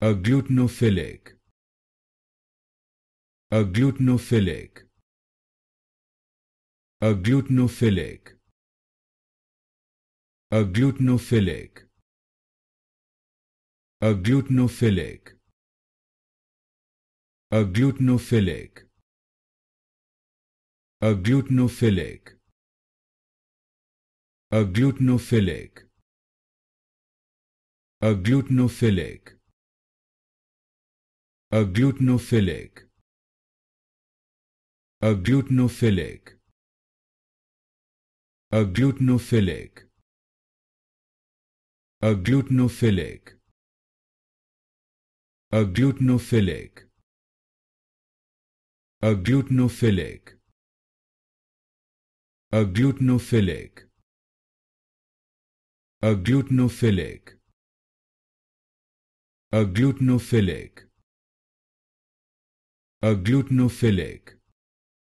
Agglutinophilic. A Agglutinophilic. A Agglutinophilic. A Agglutinophilic. A Agglutinophilic. A glutenophilic. A glutenophilic. A glutenophilic. A glutenophilic. A glutenophilic. A glutenophilic. A glutenophilic. A glutenophilic. A glutenophilic a glutenophilic